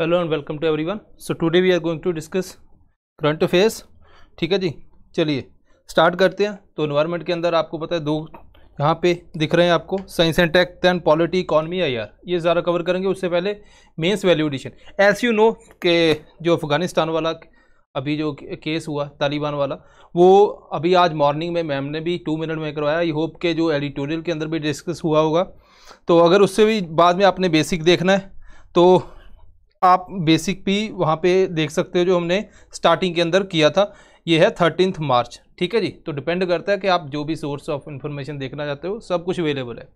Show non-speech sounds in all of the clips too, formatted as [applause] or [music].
Hello and welcome to everyone so today we are going to discuss current affairs ठीक है जी चलिए start करते हैं तो इन्वायरमेंट के अंदर आपको पता है दो यहाँ पे दिख रहे हैं आपको science and tech then polity economy I R ये ज़्यादा कवर करेंगे उससे पहले mains value addition as you know के जो अफ़गानिस्तान वाला अभी जो केस हुआ तालिबान वाला वो अभी आज मॉर्निंग में मैम ने भी टू मिनट में करवाया आई होप के जो एडिटोरियल के अंदर भी डिस्कस हुआ होगा तो अगर उससे भी बाद में आपने बेसिक देखना है तो आप बेसिक भी वहाँ पे देख सकते हो जो हमने स्टार्टिंग के अंदर किया था ये है थर्टीनथ मार्च ठीक है जी तो डिपेंड करता है कि आप जो भी सोर्स ऑफ इन्फॉर्मेशन देखना चाहते हो सब कुछ अवेलेबल है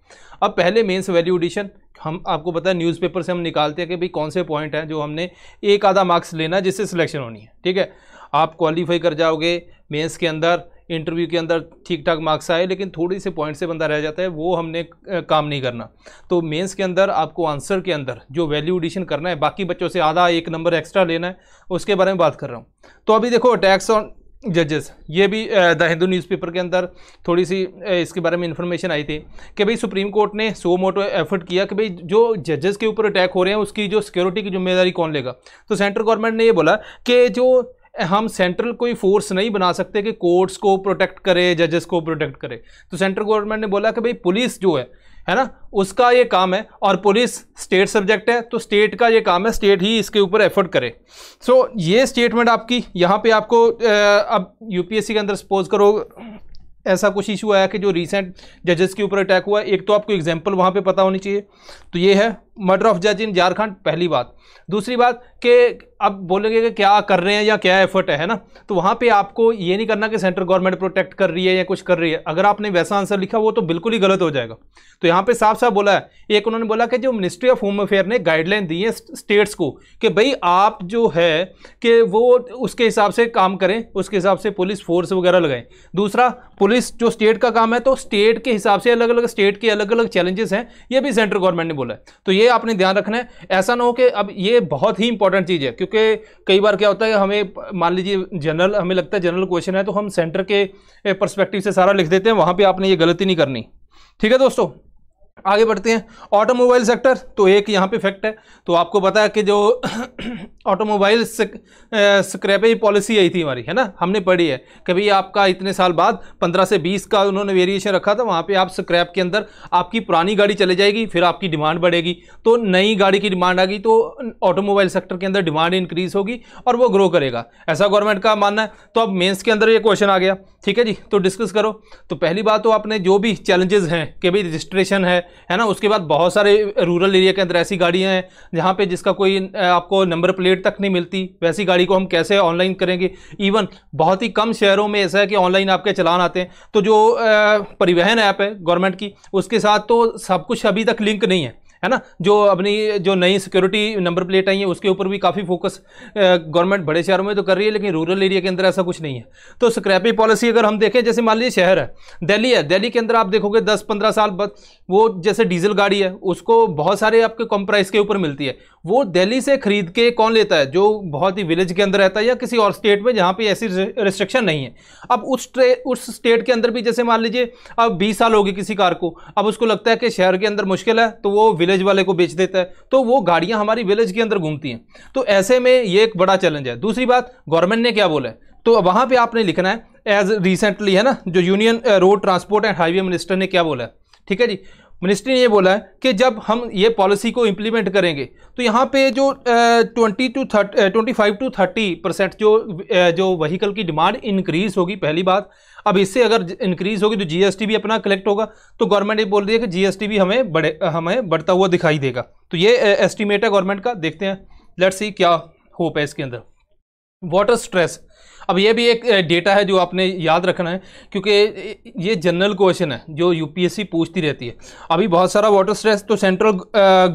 अब पहले मेंस वैल्यू एडिशन हम आपको पता है न्यूज़पेपर से हम निकालते हैं कि भाई कौन से पॉइंट हैं जो हमने एक आधा मार्क्स लेना है जिससे सिलेक्शन होनी है ठीक है आप क्वालिफाई कर जाओगे मेंस के अंदर इंटरव्यू के अंदर ठीक ठाक मार्क्स आए लेकिन थोड़ी से पॉइंट से बंदा रह जाता है वो हमने काम नहीं करना तो मेंस के अंदर आपको आंसर के अंदर जो वैल्यू एडिशन करना है बाकी बच्चों से आधा एक नंबर एक्स्ट्रा लेना है उसके बारे में बात कर रहा हूँ तो अभी देखो अटैक्स ऑन जजेस ये भी द हिंदू न्यूज़पेपर के अंदर थोड़ी सी इसके बारे में इन्फॉर्मेशन आई थी कि भाई सुप्रीम कोर्ट ने सो मोटो एफर्ट किया कि भाई जो जजेस के ऊपर अटैक हो रहे हैं उसकी जो सिक्योरिटी की जिम्मेदारी कौन लेगा तो सेंट्रल गवर्नमेंट ने ये बोला कि जो हम सेंट्रल कोई फोर्स नहीं बना सकते कि कोर्ट्स को प्रोटेक्ट करे जजेस को प्रोटेक्ट करे तो सेंट्रल गवर्नमेंट ने बोला कि भाई पुलिस जो है है ना उसका ये काम है और पुलिस स्टेट सब्जेक्ट है तो स्टेट का ये काम है स्टेट ही इसके ऊपर एफर्ट करे सो so, ये स्टेटमेंट आपकी यहाँ पे आपको अब यूपीएससी के अंदर सपोज करो ऐसा कुछ इशू आया कि जो रिसेंट जजेस के ऊपर अटैक हुआ एक तो आपको एग्जाम्पल वहाँ पे पता होनी चाहिए तो ये है मर्डर ऑफ जज इन झारखंड पहली बात दूसरी बात कि अब बोलेंगे कि क्या कर रहे हैं या क्या एफर्ट है ना तो वहाँ पे आपको ये नहीं करना कि सेंट्रल गवर्नमेंट प्रोटेक्ट कर रही है या कुछ कर रही है अगर आपने वैसा आंसर लिखा वो तो बिल्कुल ही गलत हो जाएगा तो यहाँ पे साफ साफ बोला है एक उन्होंने बोला कि जो मिनिस्ट्री ऑफ होम अफेयर ने गाइडलाइन दी है स्टेट्स को कि भाई आप जो है कि वो उसके हिसाब से काम करें उसके हिसाब से पुलिस फोर्स वगैरह लगाएं दूसरा पुलिस जो स्टेट का काम है तो स्टेट के हिसाब से अलग अलग स्टेट के अलग अलग चैलेंजेस हैं ये भी सेंट्रल गवर्नमेंट ने बोला है तो ये आपने ध्यान रखना है ऐसा ना हो कि अब ये बहुत ही इंपॉर्टेंट चीज़ है क्योंकि कई बार क्या होता है हमें मान लीजिए जनरल हमें लगता है जनरल क्वेश्चन है तो हम सेंटर के परस्पेक्टिव से सारा लिख देते हैं वहाँ पर आपने ये गलती नहीं करनी ठीक है दोस्तों आगे बढ़ते हैं ऑटोमोबाइल सेक्टर तो एक यहाँ पे फैक्ट है तो आपको पता है कि जो [clears throat] ऑटोमोबाइल स्क्रैपेज पॉलिसी आई थी हमारी है ना हमने पढ़ी है कभी आपका इतने साल बाद 15 से 20 का उन्होंने वेरिएशन रखा था वहाँ पे आप स्क्रैप के अंदर आपकी पुरानी गाड़ी चले जाएगी फिर आपकी डिमांड बढ़ेगी तो नई गाड़ी की डिमांड आ गई तो ऑटोमोबाइल सेक्टर के अंदर डिमांड इंक्रीज होगी और वो ग्रो करेगा ऐसा गवर्नमेंट का मानना है तो अब मेन्स के अंदर ये क्वेश्चन आ गया ठीक है जी तो डिस्कस करो तो पहली बात तो आपने जो भी चैलेंजेस हैं कि भाई रजिस्ट्रेशन है है ना उसके बाद बहुत सारे रूरल एरिया के अंदर ऐसी गाड़ियाँ हैं जहाँ पर जिसका कोई आपको नंबर प्लेट तक नहीं मिलती वैसी गाड़ी को हम कैसे ऑनलाइन करेंगे इवन बहुत ही कम शहरों में ऐसा है कि ऑनलाइन आपके चलान आते हैं तो जो परिवहन ऐप है गवर्नमेंट की उसके साथ तो सब कुछ अभी तक लिंक नहीं है है ना जो अपनी जो नई सिक्योरिटी नंबर प्लेट आई है उसके ऊपर भी काफ़ी फोकस गवर्नमेंट बड़े शहरों में तो कर रही है लेकिन रूरल एरिया के अंदर ऐसा कुछ नहीं है तो स्क्रैपिंग पॉलिसी अगर हम देखें जैसे मान लीजिए शहर है दिल्ली है दिल्ली के अंदर आप देखोगे दस पंद्रह साल बाद वो जैसे डीजल गाड़ी है उसको बहुत सारे आपके प्राइस के ऊपर मिलती है वो दिल्ली से खरीद के कौन लेता है जो बहुत ही विलेज के अंदर रहता है या किसी और स्टेट में जहाँ पे ऐसी रिस्ट्रिक्शन नहीं है अब उस ट्रे उस स्टेट के अंदर भी जैसे मान लीजिए अब बीस साल हो गए किसी कार को अब उसको लगता है कि शहर के अंदर मुश्किल है तो वो विलेज वाले को बेच देता है तो वो गाड़ियाँ हमारी विलेज के अंदर घूमती हैं तो ऐसे में ये एक बड़ा चैलेंज है दूसरी बात गवर्नमेंट ने क्या बोला है तो वहाँ पर आपने लिखना है एज रिसेंटली है ना जो union road transport and highway minister ने क्या बोला है ठीक है जी मिनिस्ट्री ने ये बोला है कि जब हम ये पॉलिसी को इम्प्लीमेंट करेंगे तो यहाँ पे जो twenty to thirty twenty five to thirty percent जो जो व्हीकल की डिमांड इंक्रीज होगी पहली बात अब इससे अगर इंक्रीज होगी तो जीएसटी भी अपना कलेक्ट होगा तो गवर्नमेंट ये बोल रही है कि जीएसटी भी हमें बढ़े हमें बढ़ता हुआ दिखाई देगा तो ये एस्टिमेट है गवर्नमेंट का देखते हैं लेट्स सी क्या होप है इसके अंदर वाटर स्ट्रेस अब ये भी एक डेटा है जो आपने याद रखना है क्योंकि ये जनरल क्वेश्चन है जो यूपीएससी पूछती रहती है अभी बहुत सारा वाटर स्ट्रेस तो सेंट्रल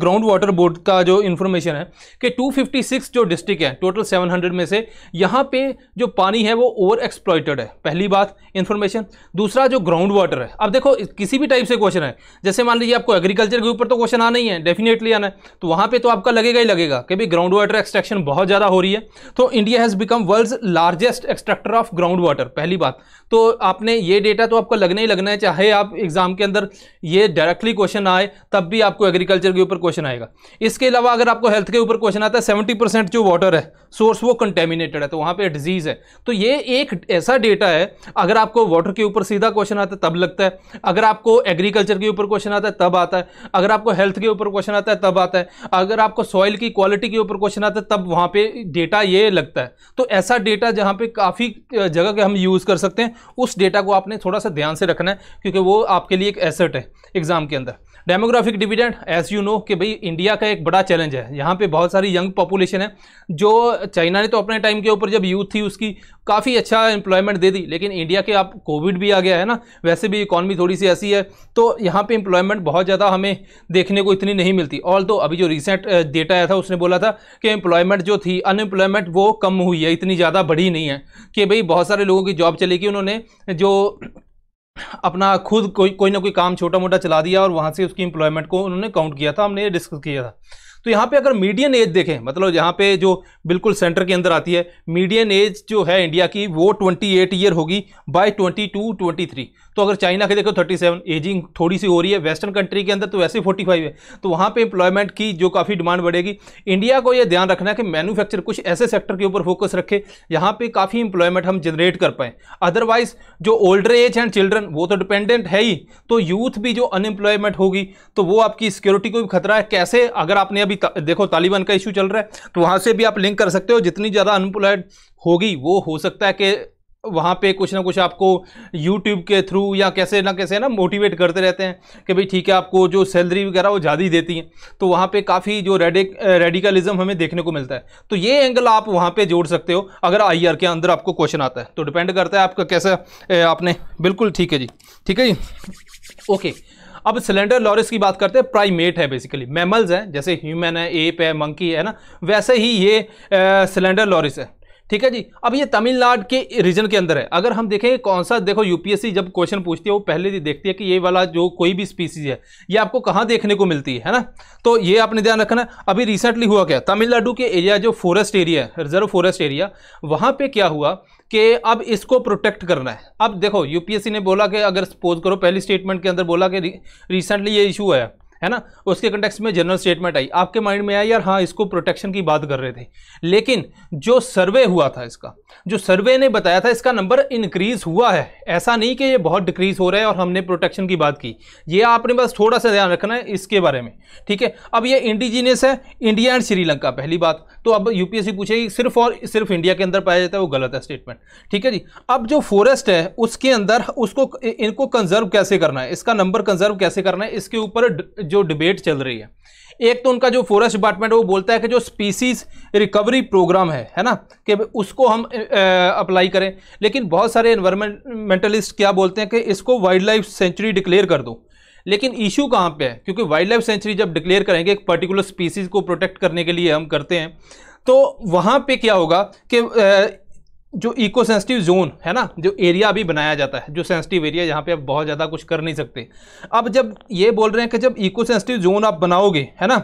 ग्राउंड वाटर बोर्ड का जो इन्फॉर्मेशन है कि 256 जो डिस्ट्रिक्ट है टोटल 700 में से यहाँ पे जो पानी है वो ओवर एक्सप्लॉयटेड है पहली बात इन्फॉर्मेशन दूसरा जो ग्राउंड वाटर है अब देखो किसी भी टाइप से क्वेश्चन है जैसे मान लीजिए आपको एग्रीकल्चर के ऊपर तो क्वेश्चन आना ही है डेफिनेटली आना है तो वहाँ पर तो आपका लगेगा ही लगेगा कि भाई ग्राउंड वाटर एक्सट्रैक्शन बहुत ज़्यादा हो रही है तो India has become world largest extractor of ground water पहली बात तो आपने ये डेटा तो आपको लगना ही लगना है चाहे आप एग्ज़ाम के अंदर ये डायरेक्टली क्वेश्चन आए तब भी आपको एग्रीकल्चर के ऊपर क्वेश्चन आएगा इसके अलावा अगर आपको हेल्थ के ऊपर क्वेश्चन आता है सेवेंटी परसेंट जो वाटर है सोर्स वो कंटेमिनेटेड है तो वहाँ पर डिजीज़ है तो ये एक ऐसा डेटा है अगर आपको वाटर के ऊपर सीधा क्वेश्चन आता है तब लगता है अगर आपको एग्रीकल्चर के ऊपर क्वेश्चन आता है तब आता है अगर आपको हेल्थ के ऊपर क्वेश्चन आता है तब आता है अगर आपको सॉइल की क्वालिटी के ऊपर क्वेश्चन आता है तब वहाँ पे डेटा ये लगता है तो ऐसा डेटा जहाँ पे काफ़ी जगह के हम यूज़ कर सकते हैं उस डेटा को आपने थोड़ा सा ध्यान से रखना है क्योंकि वो आपके लिए एक एसेट है एग्ज़ाम के अंदर demographic dividend as you know कि भाई इंडिया का एक बड़ा चैलेंज है यहाँ पे बहुत सारी यंग पॉपुलेशन है जो चाइना ने तो अपने टाइम के ऊपर जब यूथ थी उसकी काफ़ी अच्छा एम्प्लॉयमेंट दे दी लेकिन इंडिया के आप कोविड भी आ गया है ना वैसे भी इकॉनमी थोड़ी सी ऐसी है तो यहाँ पर एम्प्लॉयमेंट बहुत ज़्यादा हमें देखने को इतनी नहीं मिलती ऑल तो अभी जो रिसेंट डेटा आया था उसने बोला था कि एम्प्लॉयमेंट जो थी अनएम्प्लॉयमेंट वो कम हुई है इतनी ज़्यादा बढ़ी नहीं है कि भाई बहुत सारे लोगों की जॉब चलेगी उन्होंने जो अपना खुद कोई कोई ना कोई काम छोटा मोटा चला दिया और वहाँ से उसकी एम्प्लॉयमेंट को उन्होंने काउंट किया था हमने ये डिस्कस किया था तो यहाँ पे अगर मीडियन एज देखें मतलब यहाँ पे जो बिल्कुल सेंटर के अंदर आती है मीडियन एज जो है इंडिया की वो 28 ईयर होगी बाय 22 23 तो अगर चाइना के देखो 37 एजिंग थोड़ी सी हो रही है वेस्टर्न कंट्री के अंदर तो वैसे 45 है तो वहाँ पे एम्प्लॉयमेंट की जो काफ़ी डिमांड बढ़ेगी इंडिया को ये ध्यान रखना है कि मैनुफैक्चर कुछ ऐसे सेक्टर के ऊपर फोकस रखे यहाँ पर काफ़ी एम्प्लॉयमेंट हम जनरेट कर पाएँ अदरवाइज जो ओल्डर एज एंड चिल्ड्रन वो तो डिपेंडेंट है ही तो यूथ भी जो अनएम्प्लॉयमेंट होगी तो वो आपकी सिक्योरिटी को भी खतरा है कैसे अगर आपने अभी अभी ता, देखो तालिबान का इशू चल रहा है तो वहाँ से भी आप लिंक कर सकते हो जितनी ज़्यादा अनएम्प्लॉयड होगी वो हो सकता है कि वहाँ पे कुछ ना कुछ आपको यूट्यूब के थ्रू या कैसे ना कैसे ना मोटिवेट करते रहते हैं कि भाई ठीक है आपको जो सैलरी वगैरह वो ज़्यादा ही देती हैं तो वहाँ पे काफ़ी जो रेडिक रेडिकलिज्म हमें देखने को मिलता है तो ये एंगल आप वहाँ पे जोड़ सकते हो अगर आईआर के अंदर आपको क्वेश्चन आता है तो डिपेंड करता है आपका कैसा आपने बिल्कुल ठीक है जी ठीक है जी ओके okay. अब सिलेंडर लॉरिस की बात करते हैं प्राइमेट है बेसिकली मैमल्स हैं जैसे ह्यूमन है एप है मंकी है ना वैसे ही ये सिलेंडर लॉरिस है ठीक है जी अब ये तमिलनाडु के रीजन के अंदर है अगर हम देखें कौन सा देखो यूपीएससी जब क्वेश्चन पूछती है वो पहले ही देखती है कि ये वाला जो कोई भी स्पीसीज है ये आपको कहाँ देखने को मिलती है, है ना तो ये आपने ध्यान रखना अभी रिसेंटली हुआ क्या तमिलनाडु के एरिया जो फॉरेस्ट एरिया है रिजर्व फॉरेस्ट एरिया वहाँ पर क्या हुआ कि अब इसको प्रोटेक्ट करना है अब देखो यूपीएससी ने बोला कि अगर सपोज करो पहली स्टेटमेंट के अंदर बोला कि रिसेंटली ये इशू है है ना उसके कंटेक्स में जनरल स्टेटमेंट आई आपके माइंड में आई यार हाँ इसको प्रोटेक्शन की बात कर रहे थे लेकिन जो सर्वे हुआ था इसका जो सर्वे ने बताया था इसका नंबर इंक्रीज हुआ है ऐसा नहीं कि ये बहुत डिक्रीज हो रहा है और हमने प्रोटेक्शन की बात की ये आपने बस थोड़ा सा ध्यान रखना है इसके बारे में ठीक है अब ये इंडिजीनियस है इंडिया एंड श्रीलंका पहली बात तो अब यूपीएससी पूछेगी सिर्फ और सिर्फ इंडिया के अंदर पाया जाता है वो गलत है स्टेटमेंट ठीक है जी अब जो फॉरेस्ट है उसके अंदर उसको इनको कंजर्व कैसे करना है इसका नंबर कंजर्व कैसे करना है इसके ऊपर जो डिबेट चल रही है एक तो उनका जो फॉरेस्ट डिपार्टमेंट है वो बोलता है कि जो स्पीसीज रिकवरी प्रोग्राम है है ना कि उसको हम अप्लाई करें लेकिन बहुत सारे इन्वायरमेंटलिस्ट क्या बोलते हैं कि इसको वाइल्ड लाइफ सेंचुरी डिक्लेयर कर दो लेकिन इशू कहाँ पे है क्योंकि वाइल्ड लाइफ सेंचुरी जब डिक्लेयर करेंगे एक पर्टिकुलर स्पीसीज़ को प्रोटेक्ट करने के लिए हम करते हैं तो वहाँ पे क्या होगा कि जो इको सेंसिटिव जोन है ना जो एरिया अभी बनाया जाता है जो सेंसिटिव एरिया जहाँ पे आप बहुत ज़्यादा कुछ कर नहीं सकते अब जब ये बोल रहे हैं कि जब इको सेंसिटिव जोन आप बनाओगे है ना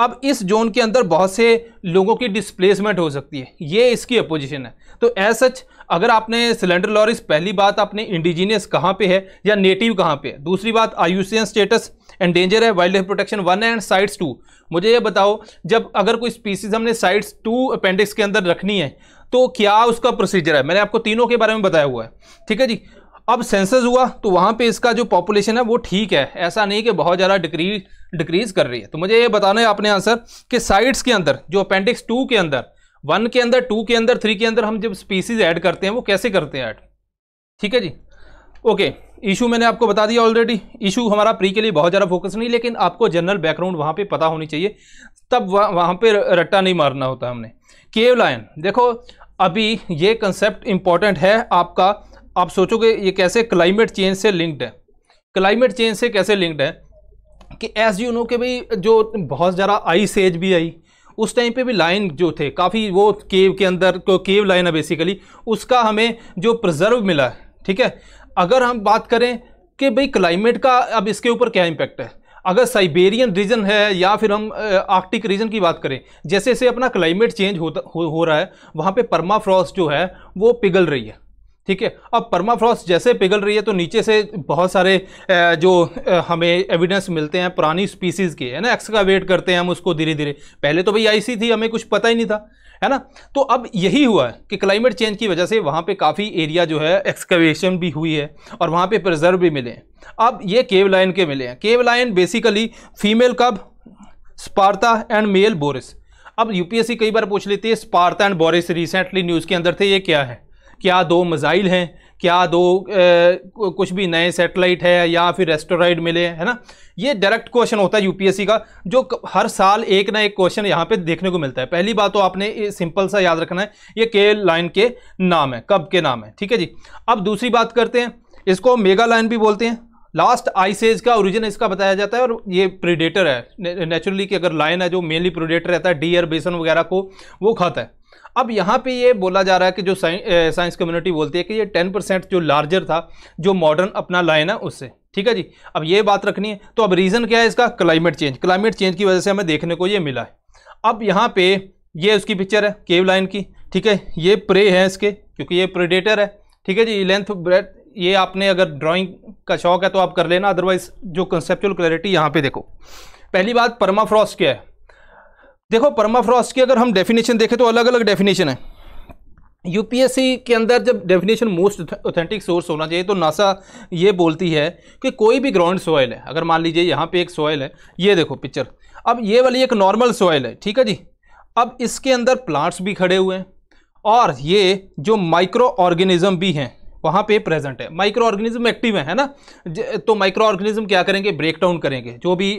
अब इस जोन के अंदर बहुत से लोगों की डिस्प्लेसमेंट हो सकती है ये इसकी अपोजिशन है तो एज सच अगर आपने सिलेंडर लॉरिस पहली बात आपने इंडिजीनियस कहाँ पे है या नेटिव कहाँ पे है दूसरी बात आयुषियन स्टेटस एंड डेंजर है wild life protection one and CITES two मुझे ये बताओ जब अगर कोई स्पीसीज हमने साइड्स टू अपेंडिक्स के अंदर रखनी है तो क्या उसका प्रोसीजर है मैंने आपको तीनों के बारे में बताया हुआ है ठीक है जी अब सेंसस हुआ तो वहाँ पे इसका जो पॉपुलेशन है वो ठीक है ऐसा नहीं कि बहुत ज़्यादा डिक्रीज डिक्रीज कर रही है तो मुझे ये बताना है आपने आंसर कि साइट्स के अंदर जो अपेंडिक्स टू के अंदर वन के अंदर टू के अंदर थ्री के अंदर हम जब स्पीसीज ऐड करते हैं वो कैसे करते हैं ऐड ठीक है जी ओके इशू मैंने आपको बता दिया ऑलरेडी इशू हमारा प्री के लिए बहुत ज़्यादा फोकस नहीं लेकिन आपको जनरल बैकग्राउंड वहाँ पे पता होनी चाहिए तब वहाँ पे रट्टा नहीं मारना होता हमने केव लायन देखो अभी ये कंसेप्ट इम्पॉर्टेंट है आपका आप सोचोगे ये कैसे क्लाइमेट चेंज से लिंक्ड है क्लाइमेट चेंज से कैसे लिंक्ड है कि एज यू नो के भाई जो बहुत ज़्यादा आइस एज भी आई उस टाइम पे भी लाइन जो थे काफ़ी वो केव के अंदर केव लाइन है बेसिकली उसका हमें जो प्रिजर्व मिला है ठीक है अगर हम बात करें कि भाई क्लाइमेट का अब इसके ऊपर क्या इम्पैक्ट है अगर साइबेरियन रीजन है या फिर हम आर्कटिक रीजन की बात करें जैसे जैसे अपना क्लाइमेट चेंज होता हो, हो रहा है वहाँ पे परमाफ्रॉस्ट जो है वो पिघल रही है ठीक है अब परमाफ्रॉस्ट जैसे पिघल रही है तो नीचे से बहुत सारे जो हमें एविडेंस मिलते हैं पुरानी स्पीसीज़ के है ना एक्सकावेट करते हैं हम उसको धीरे धीरे पहले तो भाई आईसी थी हमें कुछ पता ही नहीं था है ना तो अब यही हुआ है कि क्लाइमेट चेंज की वजह से वहाँ पे काफ़ी एरिया जो है एक्सकवेशन भी हुई है और वहाँ पे प्रिजर्व भी मिले हैं अब ये केव लाइन के मिले हैं cave line basically female cub Sparta and male Boris अब यूपीएससी कई बार पूछ लेती है Sparta and Boris recently news के अंदर थे ये क्या है क्या दो मिज़ाइल हैं क्या दो ए, कुछ भी नए सेटेलाइट है या फिर रेस्टोराइड मिले है ना ये डायरेक्ट क्वेश्चन होता है यूपीएससी का जो हर साल एक ना एक क्वेश्चन यहाँ पे देखने को मिलता है पहली बात तो आपने सिंपल सा याद रखना है ये के लाइन के नाम है कब के नाम है ठीक है जी अब दूसरी बात करते हैं इसको मेगा लाइन भी बोलते हैं लास्ट आइसेज का ओरिजिन इसका बताया जाता है और ये प्रीडेटर है नेचुरली कि अगर लाइन है जो मेनली प्रीडेटर रहता है डियर बेसन वगैरह को वो खाता है अब यहाँ पे ये बोला जा रहा है कि जो साइंस कम्युनिटी बोलती है कि ये टेन परसेंट जो लार्जर था जो मॉडर्न अपना लाइन है उससे ठीक है जी अब ये बात रखनी है तो अब रीज़न क्या है इसका क्लाइमेट चेंज क्लाइमेट चेंज की वजह से हमें देखने को ये मिला है अब यहाँ पे ये उसकी पिक्चर है केव लाइन की ठीक है ये प्रे है इसके क्योंकि ये प्रेडेटर है ठीक है जी लेंथ ब्रेथ ये आपने अगर ड्राॅइंग का शौक है तो आप कर लेना अदरवाइज जो कंसेप्चुअल क्लैरिटी यहाँ पे देखो पहली बात परमाफ्रॉस्ट क्या है देखो परमाफ्रॉस्ट की अगर हम डेफिनेशन देखें तो अलग अलग डेफिनेशन है यूपीएससी के अंदर जब डेफिनेशन मोस्ट ऑथेंटिक सोर्स होना चाहिए तो नासा ये बोलती है कि कोई भी ग्राउंड सॉयल है अगर मान लीजिए यहाँ पे एक सॉयल है ये देखो पिक्चर अब ये वाली एक नॉर्मल सॉयल है ठीक है जी अब इसके अंदर प्लांट्स भी खड़े हुए हैं और ये जो माइक्रो ऑर्गेनिज्म भी हैं वहाँ पे प्रेजेंट है माइक्रो ऑर्गेनिज्म एक्टिव है, ना तो माइक्रो ऑर्गेनिज्म क्या करेंगे ब्रेक डाउन करेंगे जो भी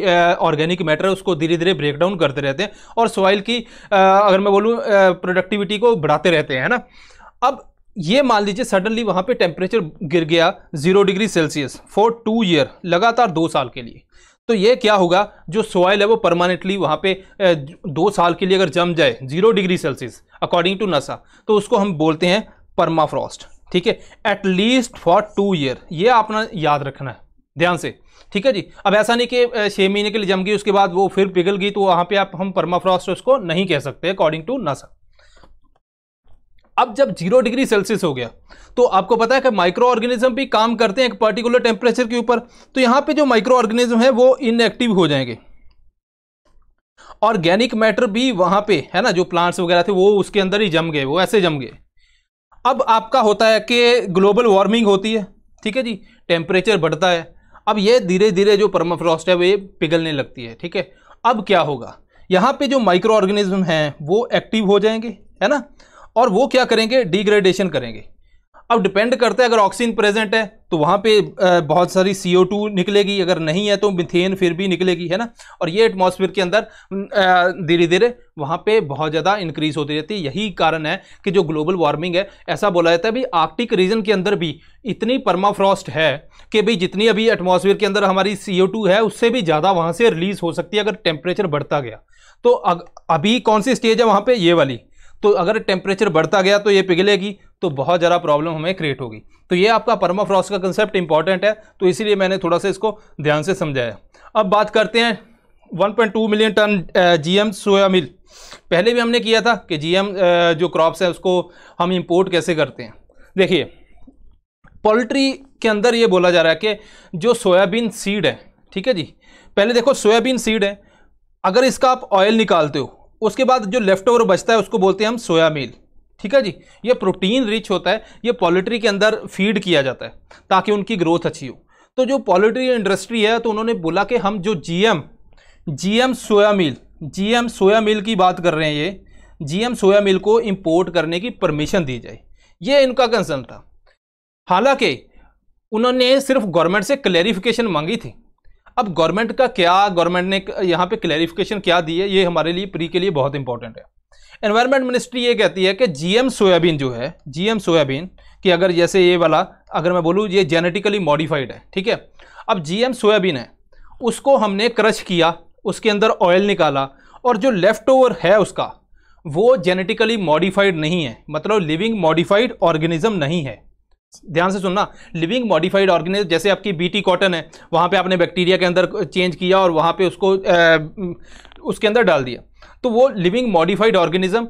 ऑर्गेनिक मैटर है उसको धीरे धीरे ब्रेक डाउन करते रहते हैं और सॉइल की आ, अगर मैं बोलूँ प्रोडक्टिविटी को बढ़ाते रहते हैं ना अब ये मान लीजिए सडनली वहाँ पर टेम्परेचर गिर गया zero degree Celsius for two year लगातार दो साल के लिए तो ये क्या होगा जो सॉइल है वो परमानेंटली वहाँ पे दो साल के लिए अगर जम जाए zero degree Celsius according to NASA तो उसको हम बोलते हैं परमाफ्रॉस्ट ठीक है एटलीस्ट फॉर टू ईयर ये आपने याद रखना है ध्यान से ठीक है जी अब ऐसा नहीं कि छः महीने के लिए जम गई उसके बाद वो फिर पिघल गई तो वहाँ पे आप हम परमाफ्रॉस्ट उसको नहीं कह सकते अकॉर्डिंग टू नासा अब जब जीरो डिग्री सेल्सियस हो गया तो आपको पता है कि माइक्रो ऑर्गेनिज्म भी काम करते हैं एक पर्टिकुलर टेम्परेचर के ऊपर तो यहाँ पे जो माइक्रो ऑर्गेनिज्म है वो इनएक्टिव हो जाएंगे ऑर्गेनिक मैटर भी वहाँ पे है ना जो प्लांट्स वगैरह थे वो उसके अंदर ही जम गए वो ऐसे जम गए अब आपका होता है कि ग्लोबल वार्मिंग होती है ठीक है जी टेम्परेचर बढ़ता है अब ये धीरे धीरे जो परमाफ्रॉस्ट है ये पिघलने लगती है ठीक है अब क्या होगा यहाँ पे जो माइक्रो ऑर्गेनिज्म हैं वो एक्टिव हो जाएंगे है ना और वो क्या करेंगे डिग्रेडेशन करेंगे अब डिपेंड करता है अगर ऑक्सीजन प्रेजेंट है तो वहाँ पे बहुत सारी सी निकलेगी अगर नहीं है तो मिथेन फिर भी निकलेगी है ना और ये एटमॉस्फेयर के अंदर धीरे धीरे वहाँ पे बहुत ज़्यादा इंक्रीज होती रहती है यही कारण है कि जो ग्लोबल वार्मिंग है ऐसा बोला जाता है भाई आर्कटिक रीजन के अंदर भी इतनी परमाफ्रॉस्ट है कि भाई जितनी अभी एटमोसफियर के अंदर हमारी सी है उससे भी ज़्यादा वहाँ से रिलीज़ हो सकती है अगर टेम्परेचर बढ़ता गया तो अभी कौन सी स्टेज है वहाँ पर ये वाली तो अगर टेम्परेचर बढ़ता गया तो ये पिघलेगी तो बहुत ज़्यादा प्रॉब्लम हमें क्रिएट होगी तो ये आपका परमाफ्रॉस्ट का कंसेप्ट इंपॉर्टेंट है तो इसीलिए मैंने थोड़ा सा इसको ध्यान से समझाया अब बात करते हैं 1.2 million ton GM soya meal पहले भी हमने किया था कि जीएम जो क्रॉप्स हैं उसको हम इंपोर्ट कैसे करते हैं देखिए पोल्ट्री के अंदर ये बोला जा रहा है कि जो सोयाबीन सीड है ठीक है जी पहले देखो सोयाबीन सीड है अगर इसका आप ऑयल निकालते हो उसके बाद जो लेफ्ट ओवर बचता है उसको बोलते हैं हम सोया मील ठीक है जी ये प्रोटीन रिच होता है ये पोल्ट्री के अंदर फीड किया जाता है ताकि उनकी ग्रोथ अच्छी हो तो जो पोल्ट्री इंडस्ट्री है तो उन्होंने बोला कि हम जो GM GM soya meal GM soya meal की बात कर रहे हैं ये जीएम सोया मील को इंपोर्ट करने की परमिशन दी जाए ये इनका कंसर्न था हालांकि उन्होंने सिर्फ गवर्नमेंट से क्लैरिफिकेशन मांगी थी अब गवर्नमेंट का क्या गवर्नमेंट ने यहाँ पे क्लैरिफिकेशन क्या दी है ये हमारे लिए प्री के लिए बहुत इंपॉर्टेंट है एनवायरमेंट मिनिस्ट्री ये कहती है कि जीएम सोयाबीन जो है जीएम सोयाबीन कि अगर जैसे ये वाला अगर मैं बोलूँ ये जेनेटिकली मॉडिफाइड है ठीक है अब जीएम सोयाबीन है उसको हमने क्रश किया उसके अंदर ऑयल निकाला और जो लेफ्ट ओवर है उसका वो जेनेटिकली मॉडिफाइड नहीं है मतलब लिविंग मॉडिफाइड ऑर्गेनिज्म नहीं है ध्यान से सुनना लिविंग मॉडिफाइड ऑर्गेनिज्म जैसे आपकी बीटी कॉटन है वहाँ पे आपने बैक्टीरिया के अंदर चेंज किया और वहाँ पे उसको ए, उसके अंदर डाल दिया तो वो लिविंग मॉडिफाइड ऑर्गेनिज्म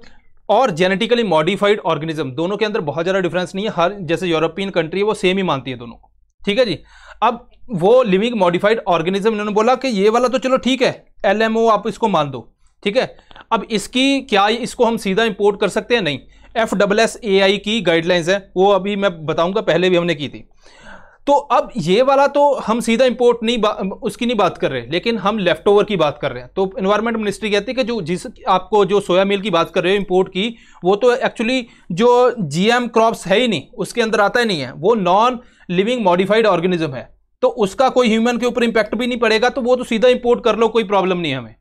और जेनेटिकली मॉडिफाइड ऑर्गेनिज्म दोनों के अंदर बहुत ज़्यादा डिफरेंस नहीं है हर जैसे यूरोपियन कंट्री है वो सेम ही मानती है दोनों को ठीक है जी अब वो लिविंग मॉडिफाइड ऑर्गेनिज्म इन्होंने बोला कि ये वाला तो चलो ठीक है एल आप इसको मान दो ठीक है अब इसकी क्या इसको हम सीधा इम्पोर्ट कर सकते हैं नहीं F double S A I की गाइडलाइंस है वो अभी मैं बताऊंगा पहले भी हमने की थी तो अब ये वाला तो हम सीधा इंपोर्ट नहीं उसकी नहीं बात कर रहे लेकिन हम लेफ्ट ओवर की बात कर रहे हैं तो इन्वायरमेंट मिनिस्ट्री कहती है कि जो जिस आपको जो सोया मिल की बात कर रहे हो इंपोर्ट की वो तो एक्चुअली जो जीएम क्रॉप्स है ही नहीं उसके अंदर आता ही नहीं है वो नॉन लिविंग मॉडिफाइड ऑर्गेनिज्म है तो उसका कोई ह्यूमन के ऊपर इंपैक्ट भी नहीं पड़ेगा तो वो तो सीधा इंपोर्ट कर लो कोई प्रॉब्लम नहीं हमें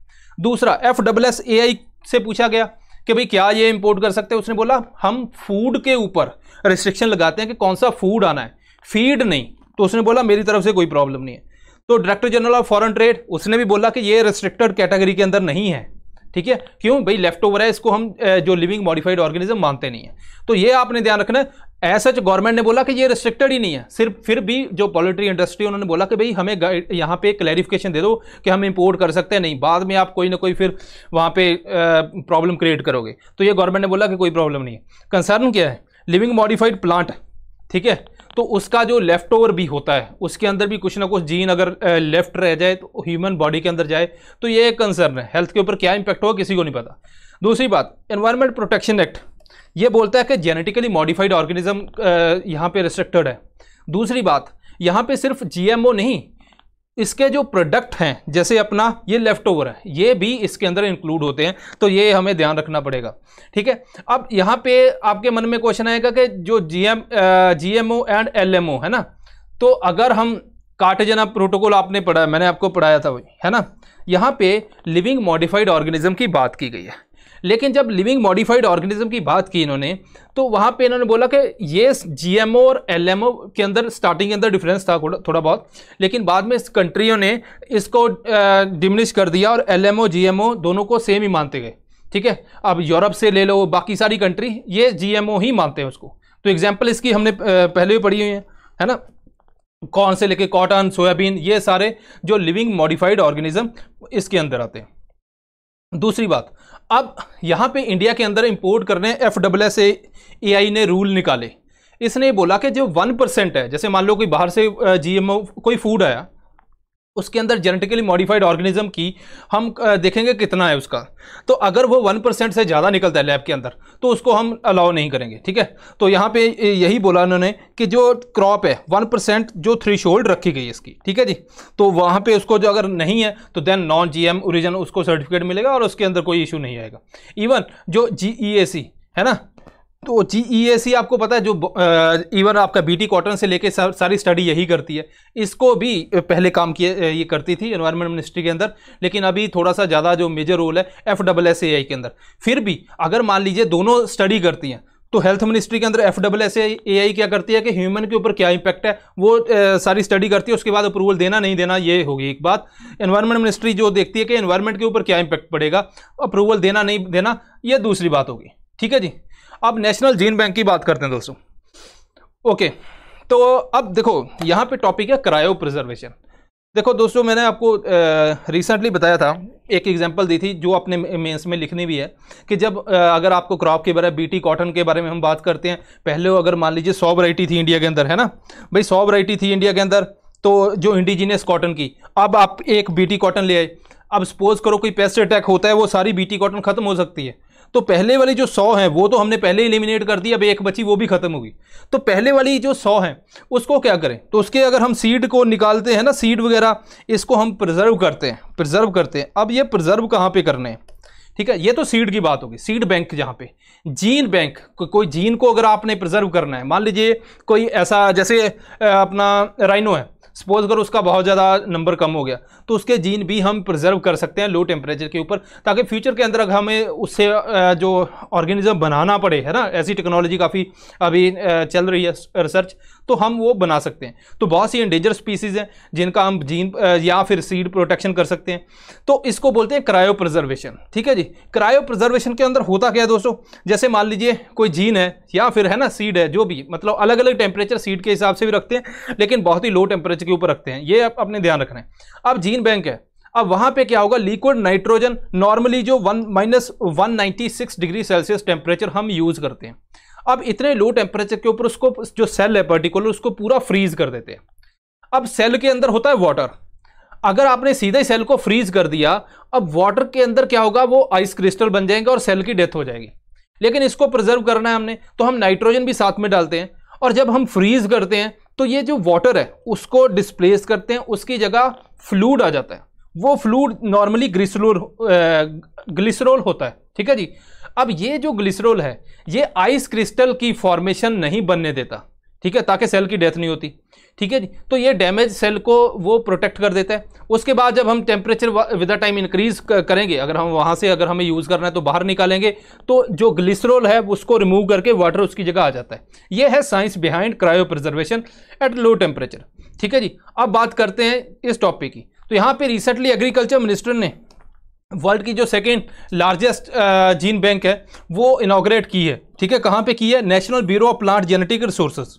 दूसरा F double S A I से पूछा गया कि भाई क्या ये इंपोर्ट कर सकते हैं उसने बोला हम फूड के ऊपर रिस्ट्रिक्शन लगाते हैं कि कौन सा फूड आना है फीड नहीं तो उसने बोला मेरी तरफ से कोई प्रॉब्लम नहीं है तो director general of foreign trade उसने भी बोला कि ये रिस्ट्रिक्टेड कैटेगरी के अंदर नहीं है ठीक है क्यों भाई लेफ्ट ओवर है इसको हम जो लिविंग मॉडिफाइड ऑर्गेनिज्म मानते नहीं है तो ये आपने ध्यान रखना ऐसा जो गवर्नमेंट ने बोला कि ये रिस्ट्रिक्टेड ही नहीं है सिर्फ फिर भी जो पोल्ट्री इंडस्ट्री उन्होंने बोला कि भाई हमें यहाँ पे क्लैरिफिकेशन दे दो कि हम इंपोर्ट कर सकते हैं नहीं बाद में आप कोई ना कोई फिर वहाँ पे प्रॉब्लम क्रिएट करोगे तो ये गवर्नमेंट ने बोला कि कोई प्रॉब्लम नहीं है कंसर्न क्या है लिविंग मॉडिफाइड प्लांट ठीक है तो उसका जो लेफ्ट ओवर भी होता है उसके अंदर भी कुछ ना कुछ जीन अगर लेफ्ट रह जाए तो ह्यूमन बॉडी के अंदर जाए तो ये एक कंसर्न है हेल्थ के ऊपर क्या इम्पैक्ट होगा किसी को नहीं पता दूसरी बात एनवायरमेंट प्रोटेक्शन एक्ट ये बोलता है कि जेनेटिकली मॉडिफाइड ऑर्गेनिज्म यहाँ पे रिस्ट्रिक्टेड है दूसरी बात यहाँ पे सिर्फ जीएमओ नहीं इसके जो प्रोडक्ट हैं जैसे अपना ये लेफ्ट ओवर है ये भी इसके अंदर इंक्लूड होते हैं तो ये हमें ध्यान रखना पड़ेगा ठीक है अब यहाँ पे आपके मन में क्वेश्चन आएगा कि जो जी एम एंड एल है ना तो अगर हम काटेजना प्रोटोकॉल आपने पढ़ा मैंने आपको पढ़ाया था वही है ना यहाँ पे लिविंग मॉडिफाइड ऑर्गेनिज्म की बात की गई है लेकिन जब लिविंग मॉडिफाइड ऑर्गेनिज्म की बात की इन्होंने तो वहाँ पे इन्होंने बोला कि ये जीएमओ और एलएमओ के अंदर स्टार्टिंग के अंदर डिफरेंस था थोड़ा बहुत लेकिन बाद में इस कंट्रियों ने इसको डिमिनिश कर दिया और एलएमओ जीएमओ दोनों को सेम ही मानते गए ठीक है अब यूरोप से ले लो बाकी सारी कंट्री ये जी ही मानते हैं उसको तो एग्जाम्पल इसकी हमने पहले भी पढ़ी हुई है है ना कौन से लेके कॉटन सोयाबीन ये सारे जो लिविंग मॉडिफाइड ऑर्गेनिज्म इसके अंदर आते हैं दूसरी बात अब यहाँ पे इंडिया के अंदर इंपोर्ट करने एफ डब्ल्यू एस ए ने रूल निकाले इसने बोला कि जो वन परसेंट है जैसे मान लो कोई बाहर से जीएमओ कोई फूड आया उसके अंदर जेनेटिकली मॉडिफाइड ऑर्गेनिज्म की हम देखेंगे कितना है उसका तो अगर वो वन परसेंट से ज़्यादा निकलता है लैब के अंदर तो उसको हम अलाउ नहीं करेंगे ठीक है तो यहाँ पे यही बोला उन्होंने कि जो क्रॉप है वन परसेंट जो थ्री शोल्ड रखी गई इसकी ठीक है जी तो वहाँ पे उसको जो अगर नहीं है तो देन नॉन जी एम उसको सर्टिफिकेट मिलेगा और उसके अंदर कोई इशू नहीं आएगा इवन जो जी ई ए सी है ना तो जी e आपको पता है जो इवन आपका बीटी कॉटन से लेके सारी स्टडी यही करती है इसको भी पहले काम किए ये करती थी एनवायरनमेंट मिनिस्ट्री के अंदर लेकिन अभी थोड़ा सा ज़्यादा जो मेजर रोल है F double S A I के अंदर फिर भी अगर मान लीजिए दोनों स्टडी करती हैं तो हेल्थ मिनिस्ट्री के अंदर F double S A I क्या करती है कि ह्यूमन के ऊपर क्या इम्पैक्ट है वो ए, सारी स्टडी करती है उसके बाद अप्रूवल देना नहीं देना ये होगी एक बात एनवायरनमेंट मिनिस्ट्री जो देखती है कि एनवायरनमेंट के ऊपर क्या इम्पैक्ट पड़ेगा अप्रूवल देना नहीं देना ये दूसरी बात होगी ठीक है जी अब नेशनल जीन बैंक की बात करते हैं दोस्तों ओके तो अब देखो यहाँ पे टॉपिक है क्रायो प्रिजर्वेशन देखो दोस्तों मैंने आपको रिसेंटली बताया था एक एग्जांपल दी थी जो अपने मेंस में लिखनी भी है कि जब आ, अगर आपको क्रॉप के बारे में बीटी कॉटन के बारे में हम बात करते हैं पहले अगर मान लीजिए सौ वरायटी थी इंडिया के अंदर है ना भाई सौ वरायटी थी इंडिया के अंदर तो जो इंडिजीनियस कॉटन की अब आप एक बी कॉटन ले आए अब सपोज करो कोई पेस्ट अटैक होता है वो सारी बी कॉटन खत्म हो सकती है तो पहले वाली जो सौ है वो तो हमने पहले इलिमिनेट कर दी अब एक बची वो भी खत्म होगी तो पहले वाली जो सौ है उसको क्या करें तो उसके अगर हम सीड को निकालते हैं ना सीड वगैरह इसको हम प्रिजर्व करते हैं प्रिजर्व करते हैं अब ये प्रिजर्व कहाँ पर करने हैं ठीक है ये तो सीड की बात होगी सीड बैंक जहाँ पे जीन बैंक को, कोई जीन को अगर आपने प्रिजर्व करना है मान लीजिए कोई ऐसा जैसे अपना राइनो है सपोज अगर उसका बहुत ज़्यादा नंबर कम हो गया तो उसके जीन भी हम प्रिजर्व कर सकते हैं लो टेम्परेचर के ऊपर ताकि फ्यूचर के अंदर अगर हमें उससे जो ऑर्गेनिज्म बनाना पड़े है ना ऐसी टेक्नोलॉजी काफ़ी अभी चल रही है रिसर्च तो हम वो बना सकते हैं तो बहुत सी एंडेंजर स्पीसीज हैं जिनका हम जीन या फिर सीड प्रोटेक्शन कर सकते हैं तो इसको बोलते हैं क्रायो प्रिजर्वेशन ठीक है जी क्रायो प्रिजर्वेशन के अंदर होता क्या है दोस्तों जैसे मान लीजिए कोई जीन है या फिर है ना सीड है जो भी मतलब अलग अलग टेम्परेचर सीड के हिसाब से भी रखते हैं लेकिन बहुत ही लो टेम्परेचर के ऊपर रखते हैं ये आप अपने ध्यान रखना है अब जीन बैंक है अब वहां पे क्या होगा लिक्विड नाइट्रोजन नॉर्मली जो one minus one degree Celsius temperature हम यूज करते हैं अब इतने लो टेम्परेचर के ऊपर उसको जो सेल है पर्टिकुलर उसको पूरा फ्रीज कर देते हैं अब सेल के अंदर होता है वाटर अगर आपने सीधे सेल को फ्रीज कर दिया अब वाटर के अंदर क्या होगा वो आइस क्रिस्टल बन जाएंगे और सेल की डेथ हो जाएगी लेकिन इसको प्रिजर्व करना है हमने तो हम नाइट्रोजन भी साथ में डालते हैं और जब हम फ्रीज करते हैं तो ये जो वाटर है उसको डिस्प्लेस करते हैं उसकी जगह फ्लूड आ जाता है वो फ्लूड नॉर्मली ग्लिसरोल ग्लिसरोल होता है ठीक है जी अब ये जो ग्लिसरोल है ये आइस क्रिस्टल की फॉर्मेशन नहीं बनने देता ठीक है ताकि सेल की डेथ नहीं होती ठीक है जी तो ये डैमेज सेल को वो प्रोटेक्ट कर देता है उसके बाद जब हम टेम्परेचर विद टाइम इंक्रीज करेंगे अगर हम वहाँ से अगर हमें यूज़ करना है तो बाहर निकालेंगे तो जो ग्लिसरोल है उसको रिमूव करके वाटर उसकी जगह आ जाता है ये है science behind cryo preservation at low temperature ठीक है जी अब बात करते हैं इस टॉपिक की तो यहाँ पर रिसेंटली एग्रीकल्चर मिनिस्टर ने वर्ल्ड की जो सेकेंड लार्जेस्ट जीन बैंक है वो इनाग्रेट की है ठीक है कहाँ पे की है national bureau of plant genetic resources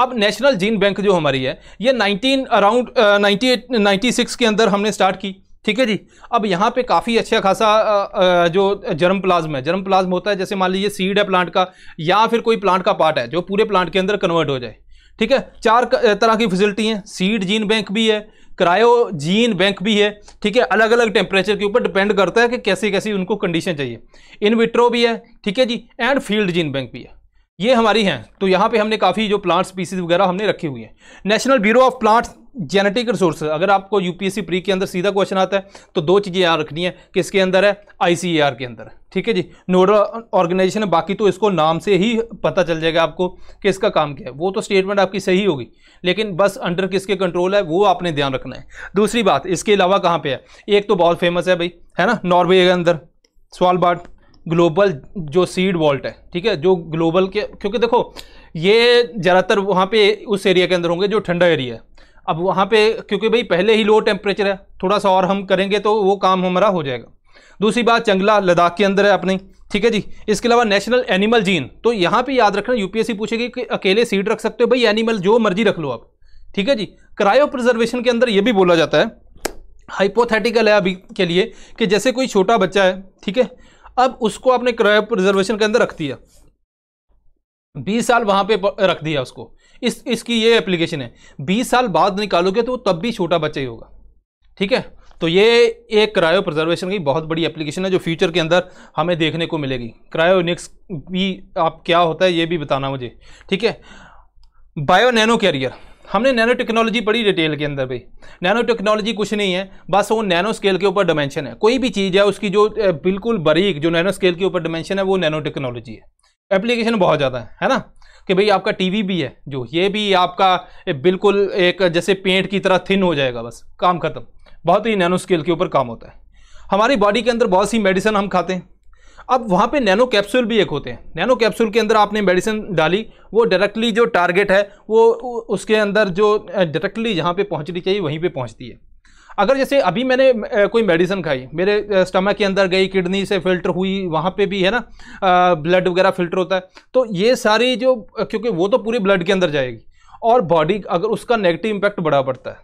अब नेशनल जीन बैंक जो हमारी है ये 19 अराउंड 98 96 के अंदर हमने स्टार्ट की ठीक है जी अब यहाँ पे काफ़ी अच्छा खासा जो जर्म प्लाज्म है जर्म प्लाज्म होता है जैसे मान लीजिए सीड है प्लांट का या फिर कोई प्लांट का पार्ट है जो पूरे प्लांट के अंदर कन्वर्ट हो जाए ठीक है चार तरह की फैसिलिटी हैं सीड जीन बैंक भी है क्रायोजीन बैंक भी है ठीक है अलग अलग टेम्परेचर के ऊपर डिपेंड करता है कि कैसी कैसी उनको कंडीशन चाहिए इन विट्रो भी है ठीक है जी एंड फील्ड जीन बैंक भी है ये हमारी हैं तो यहाँ पे हमने काफ़ी जो प्लांट स्पीसीज वगैरह हमने रखी हुई हैं national bureau of plants genetic resource अगर आपको यूपीएससी प्री के अंदर सीधा क्वेश्चन आता है तो दो चीज़ें याद रखनी है किसके अंदर है आईसीएआर के अंदर ठीक है जी नोडल ऑर्गेनाइजेशन है बाकी तो इसको नाम से ही पता चल जाएगा आपको कि इसका काम क्या है वो तो स्टेटमेंट आपकी सही होगी लेकिन बस अंडर किसके कंट्रोल है वो आपने ध्यान रखना है दूसरी बात इसके अलावा कहाँ पर है एक तो बहुत फेमस है भाई है ना नॉर्वे के अंदर बाट ग्लोबल जो सीड वॉल्ट है ठीक है जो ग्लोबल के क्योंकि देखो ये ज़्यादातर वहाँ पे उस एरिया के अंदर होंगे जो ठंडा एरिया है अब वहाँ पे क्योंकि भाई पहले ही लो टेम्परेचर है थोड़ा सा और हम करेंगे तो वो काम हमारा हो जाएगा दूसरी बात चंगला लद्दाख के अंदर है अपने ठीक है जी इसके अलावा नेशनल एनिमल जीन तो यहाँ पे याद रखना यूपीएससी पूछेगी कि अकेले सीड रख सकते हो भाई एनिमल जो मर्जी रख लो आप ठीक है जी क्रायो प्रिजर्वेशन के अंदर ये भी बोला जाता है हाइपोथेटिकल है अभी के लिए कि जैसे कोई छोटा बच्चा है ठीक है अब उसको आपने क्रायो प्रिजर्वेशन के अंदर रख दिया बीस साल वहाँ पर रख दिया उसको इस इसकी ये एप्लीकेशन है बीस साल बाद निकालोगे तो तब भी छोटा बच्चा ही होगा ठीक है तो ये एक क्रायो प्रजर्वेशन की बहुत बड़ी एप्लीकेशन है जो फ्यूचर के अंदर हमें देखने को मिलेगी क्रायोनिक्स भी आप क्या होता है ये भी बताना मुझे ठीक है बायो नैनो कैरियर हमने नैनो टेक्नोलॉजी पढ़ी डिटेल के अंदर भी नैनो टेक्नोलॉजी कुछ नहीं है बस वो नैनो स्केल के ऊपर डायमेंशन है कोई भी चीज़ है उसकी जो बिल्कुल बारीक जो नैनो स्केल के ऊपर डायमेंशन है वो नैनो टेक्नोलॉजी है एप्लीकेशन बहुत ज़्यादा है है ना कि भाई आपका टीवी भी है जो ये भी आपका बिल्कुल एक जैसे पेंट की तरह थिन हो जाएगा बस काम खत्म बहुत ही नैनो स्केल के ऊपर काम होता है हमारी बॉडी के अंदर बहुत सी मेडिसिन हम खाते हैं अब वहाँ पे नैनो कैप्सूल भी एक होते हैं नैनो कैप्सूल के अंदर आपने मेडिसिन डाली वो डायरेक्टली जो टारगेट है वो उसके अंदर जो डायरेक्टली जहाँ पे पहुँचनी चाहिए वहीं पे पहुँचती है अगर जैसे अभी मैंने कोई मेडिसिन खाई मेरे स्टमक के अंदर गई किडनी से फिल्टर हुई वहाँ पे भी है ना ब्लड वगैरह फिल्टर होता है तो ये सारी जो क्योंकि वो तो पूरी ब्लड के अंदर जाएगी और बॉडी अगर उसका नेगेटिव इम्पैक्ट बड़ा पड़ता है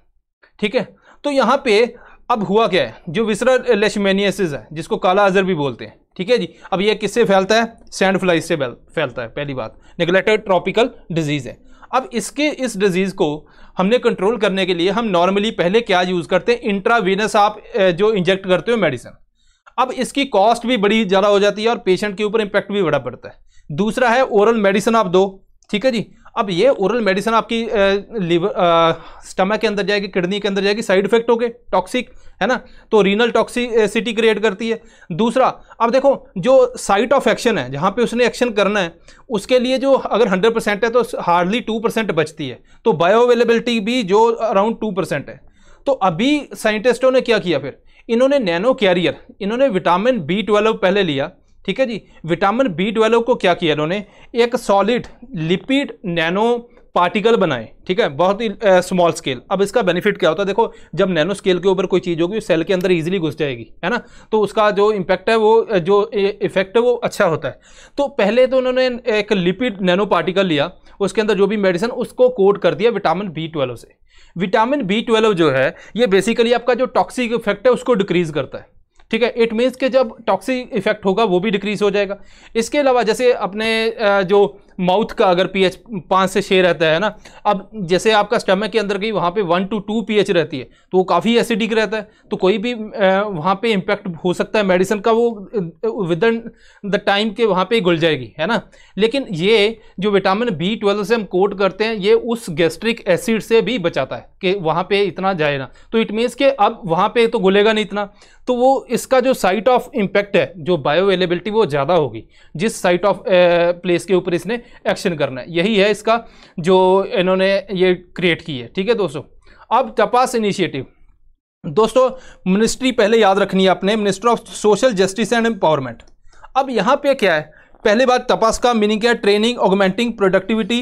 ठीक है तो यहाँ पे अब हुआ क्या है जो विसरा लेशमेनियसिस है जिसको काला अजर भी बोलते हैं ठीक है जी अब ये किससे फैलता है सैंड फ्लाई से फैलता है पहली बात निगलेक्टेड ट्रॉपिकल डिजीज़ है अब इसके इस डिजीज़ को हमने कंट्रोल करने के लिए हम नॉर्मली पहले क्या यूज़ करते हैं इंट्रावीनस आप जो इंजेक्ट करते हो मेडिसिन अब इसकी कॉस्ट भी बड़ी ज़्यादा हो जाती है और पेशेंट के ऊपर इम्पैक्ट भी बड़ा पड़ता है दूसरा है ओरल मेडिसिन आप दो ठीक है जी अब ये ओरल मेडिसिन आपकी लीवर स्टमक के अंदर जाएगी किडनी के अंदर जाएगी साइड इफेक्ट हो गए टॉक्सिक है ना तो रीनल टॉक्सिसिटी क्रिएट करती है दूसरा अब देखो जो साइट ऑफ एक्शन है जहाँ पे उसने एक्शन करना है उसके लिए जो अगर 100 परसेंट है तो हार्डली 2 परसेंट बचती है तो बायो अवेलेबिलिटी भी जो अराउंड टू परसेंट है तो अभी साइंटिस्टों ने क्या किया फिर इन्होंने नैनो कैरियर इन्होंने विटामिन बी ट्वेल्व पहले लिया ठीक है जी विटामिन बी ट्वेल्व को क्या किया इन्होंने एक सॉलिड लिपिड नैनो पार्टिकल बनाए ठीक है बहुत ही स्मॉल स्केल अब इसका बेनिफिट क्या होता है देखो जब नैनो स्केल के ऊपर कोई चीज़ होगी सेल के अंदर इजीली घुस जाएगी है ना तो उसका जो इम्पैक्ट है वो जो इफेक्ट है वो अच्छा होता है तो पहले तो उन्होंने एक लिपिड नैनो पार्टिकल लिया उसके अंदर जो भी मेडिसिन उसको कोड कर दिया विटामिन बी ट्वेल्व से विटामिन बी ट्वेल्व जो है ये बेसिकली आपका जो टॉक्सिक इफेक्ट है उसको डिक्रीज करता है ठीक है इट मीन्स के जब टॉक्सिक इफेक्ट होगा वो भी डिक्रीज हो जाएगा इसके अलावा जैसे अपने जो माउथ का अगर पीएच पाँच से छः रहता है ना अब जैसे आपका स्टमक के अंदर गई वहाँ पे वन टू टू पीएच रहती है तो वो काफ़ी एसिडिक रहता है तो कोई भी वहाँ पे इम्पैक्ट हो सकता है मेडिसिन का वो विद द टाइम के वहाँ पे घुल जाएगी है ना लेकिन ये जो विटामिन बी ट्वेल्व से हम कोट करते हैं ये उस गैस्ट्रिक एसिड से भी बचाता है कि वहाँ पर इतना जाए ना तो इट मीन्स के अब वहाँ पर तो घुलेगा नहीं इतना तो वो इसका जो साइट ऑफ इम्पैक्ट है जो बायो अवेलेबिलिटी वो ज़्यादा होगी जिस साइट ऑफ प्लेस के ऊपर इसने एक्शन करना है यही है इसका जो इन्होंने ये क्रिएट की है ठीक है दोस्तों अब तपास इनिशिएटिव दोस्तों मिनिस्ट्री पहले याद रखनी है अपने minister of social justice and empowerment अब यहाँ पे क्या है पहले बात तपास का मीनिंग क्या है training augmenting productivity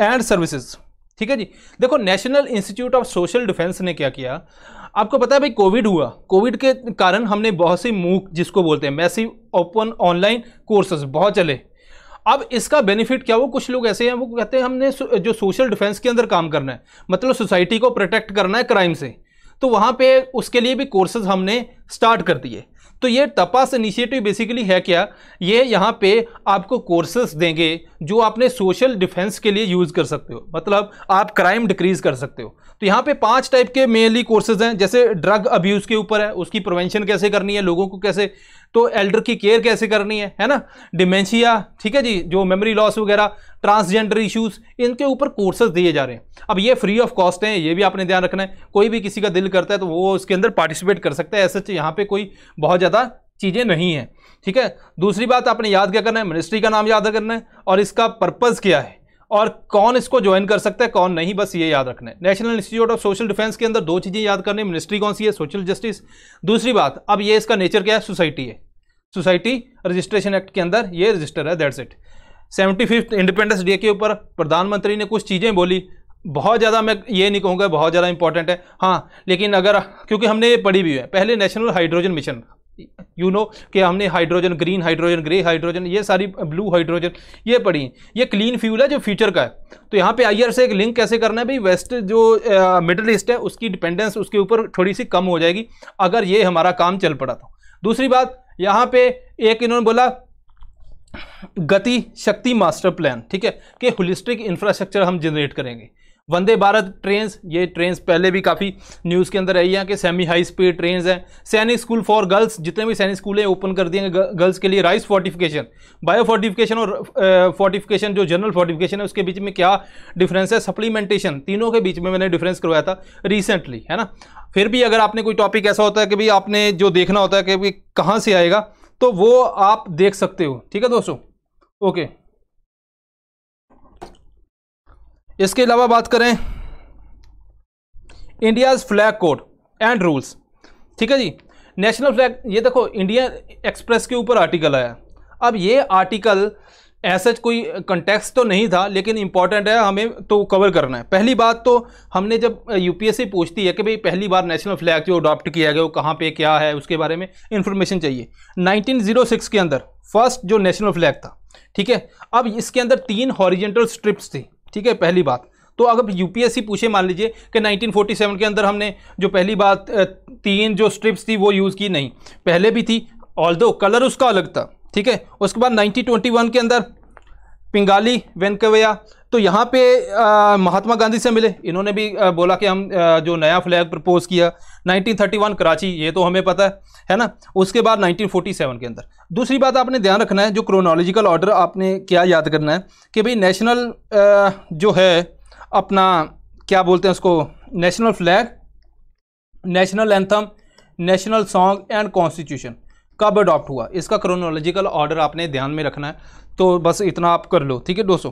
and services ठीक है जी देखो national institute of social defence ने क्या किया आपको पता है भाई कोविड हुआ कोविड के कारण हमने बहुत सी मूक जिसको बोलते हैं मैसिव ओपन ऑनलाइन कोर्सेज बहुत चले अब इसका बेनिफिट क्या वो कुछ लोग ऐसे हैं वो कहते हैं हमने जो सोशल डिफेंस के अंदर काम करना है मतलब सोसाइटी को प्रोटेक्ट करना है क्राइम से तो वहाँ पे उसके लिए भी कोर्सेज हमने स्टार्ट कर दिए तो ये तपास इनिशिएटिव बेसिकली है क्या ये यहाँ पे आपको कोर्सेज देंगे जो आपने सोशल डिफेंस के लिए यूज़ कर सकते हो मतलब आप क्राइम डिक्रीज़ कर सकते हो तो यहाँ पे पांच टाइप के मेनली कोर्सेज हैं जैसे ड्रग अब्यूज़ के ऊपर है उसकी प्रिवेंशन कैसे करनी है लोगों को कैसे तो एल्डर की केयर कैसे करनी है है ना डिमेंशिया ठीक है जी जो मेमोरी लॉस वगैरह ट्रांसजेंडर इश्यूज इनके ऊपर कोर्सेज दिए जा रहे हैं अब ये फ्री ऑफ कॉस्ट हैं ये भी आपने ध्यान रखना है कोई भी किसी का दिल करता है तो वो उसके अंदर पार्टिसिपेट कर सकता है ऐसा तो यहाँ पर कोई बहुत ज़्यादा चीज़ें नहीं हैं ठीक है दूसरी बात आपने याद क्या करना है मिनिस्ट्री का नाम याद करना है और इसका पर्पज़ क्या है और कौन इसको ज्वाइन कर सकता है कौन नहीं बस ये याद रखना है national institute of social defence के अंदर दो चीज़ें याद करनी मिनिस्ट्री कौन सी है सोशल जस्टिस दूसरी बात अब ये इसका नेचर क्या है सोसाइटी है सोसाइटी रजिस्ट्रेशन एक्ट के अंदर ये रजिस्टर है that's it seventy fifth Independence Day के ऊपर प्रधानमंत्री ने कुछ चीज़ें बोली बहुत ज़्यादा मैं ये नहीं कहूँगा बहुत ज़्यादा इंपॉर्टेंट है हाँ लेकिन अगर क्योंकि हमने ये पढ़ी भी है पहले national hydrogen mission you know कि हमने hydrogen green hydrogen grey hydrogen ये सारी ब्लू हाइड्रोजन ये पड़ी हैं ये क्लीन फ्यूल है जो फ्यूचर का है तो यहाँ पे आईआर से एक लिंक कैसे करना है भाई वेस्ट जो मिडल ईस्ट है उसकी डिपेंडेंस उसके ऊपर थोड़ी सी कम हो जाएगी अगर ये हमारा काम चल पड़ा तो दूसरी बात यहाँ पे एक इन्होंने बोला गति शक्ति मास्टर प्लान ठीक है कि होलिस्टिक इंफ्रास्ट्रक्चर हम जनरेट करेंगे वंदे भारत ट्रेन ये ट्रेन पहले भी काफ़ी न्यूज़ के अंदर आई है कि सेमी हाई स्पीड ट्रेन हैं सैनिक स्कूल फॉर गर्ल्स जितने भी सैनिक स्कूल हैं ओपन कर दिए गर्ल्स के लिए राइस फोर्टिफिकेशन बायो फोर्टिफिकेशन और फोर्टिफिकेशन जो जनरल फोर्टिफिकेशन है उसके बीच में क्या डिफरेंस है सप्लीमेंटेशन तीनों के बीच में मैंने डिफरेंस करवाया था रिसेंटली है ना फिर भी अगर आपने कोई टॉपिक ऐसा होता है कि भाई आपने जो देखना होता है कि कहाँ से आएगा तो वो आप देख सकते हो ठीक है दोस्तों ओके इसके अलावा बात करें India's flag code and rules ठीक है जी नेशनल फ्लैग ये देखो इंडियन एक्सप्रेस के ऊपर आर्टिकल आया अब ये आर्टिकल ऐसा कोई कंटेक्स्ट तो नहीं था लेकिन इंपॉर्टेंट है हमें तो कवर करना है पहली बात तो हमने जब यूपीएससी पूछती है कि भाई पहली बार नेशनल फ्लैग जो अडॉप्ट किया गया वो कहाँ पे क्या है उसके बारे में इंफॉर्मेशन चाहिए 1906 के अंदर फर्स्ट जो नेशनल फ्लैग था ठीक है अब इसके अंदर तीन हॉरिजेंटल स्ट्रिप्स थी ठीक है पहली बात तो अगर यूपीएससी पूछे मान लीजिए कि 1947 के अंदर हमने जो पहली बात तीन जो स्ट्रिप्स थी वो यूज़ की नहीं पहले भी थी ऑल कलर उसका अलग था ठीक है उसके बाद 1921 के अंदर पिंगाली वेंकवैया तो यहाँ पे महात्मा गांधी से मिले इन्होंने भी आ, बोला कि हम आ, जो नया फ्लैग प्रपोज किया 1931 कराची ये तो हमें पता है है ना उसके बाद 1947 के अंदर दूसरी बात आपने ध्यान रखना है जो क्रोनोलॉजिकल ऑर्डर आपने क्या याद करना है कि भाई नेशनल आ, जो है अपना क्या बोलते हैं उसको national flag national anthem national song and constitution कब अडॉप्ट हुआ इसका क्रोनोलॉजिकल ऑर्डर आपने ध्यान में रखना है तो बस इतना आप कर लो ठीक है दोस्तों